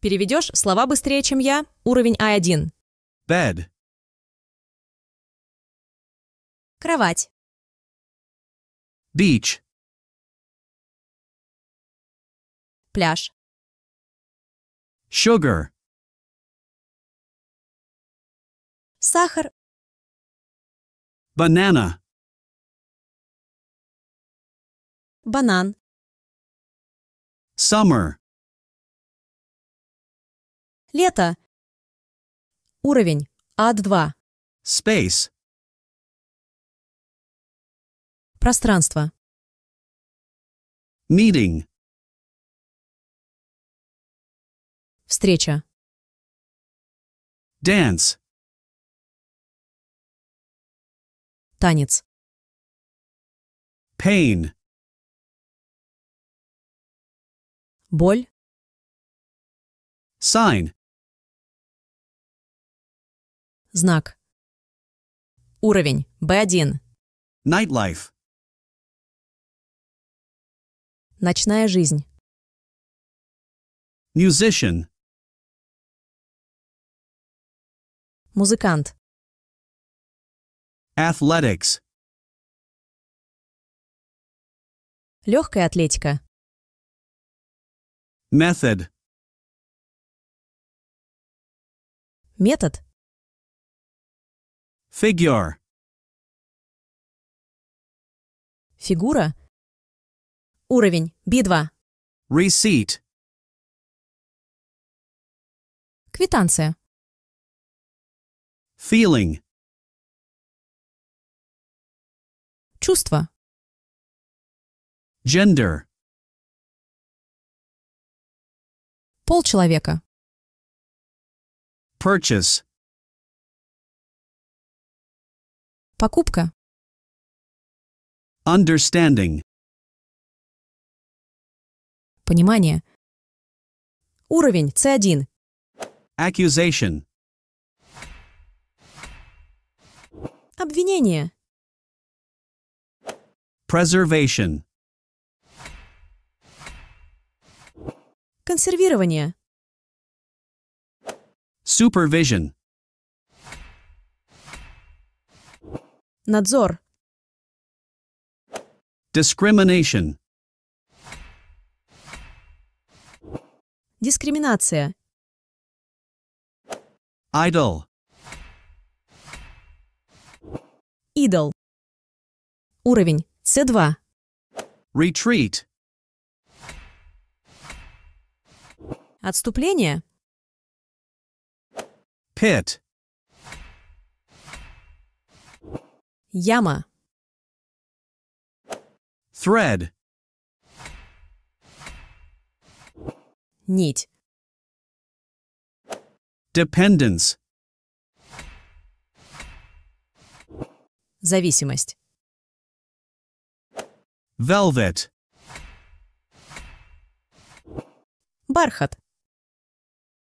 Переведешь слова быстрее, чем я. Уровень А1. Bed. Кровать. Beach. Пляж. Sugar. Сахар. Banana. Банан. Summer. Лето. Уровень Ад 2 Space. Пространство. Meeting. Встреча. Dance. Танец. Pain. Боль. Sign. Знак. Уровень Б 1 Nightlife. Ночная жизнь. Musician. Музыкант. Athletics. Легкая атлетика. Method. Метод. Figure. Фигура. Уровень B2. Receipt. Квитанция. Feeling. Чувство. Gender. Пол человека. Purchase. Покупка. Understanding. Понимание. Уровень C1. Accusation. Обвинение. Preservation. Консервирование. Supervision. Надзор. Discrimination. Дискриминация. Idol. Идол. Уровень С2. Retreat. Отступление. Pit. Яма. Thread. Нить. Dependence. Зависимость. Velvet. Бархат.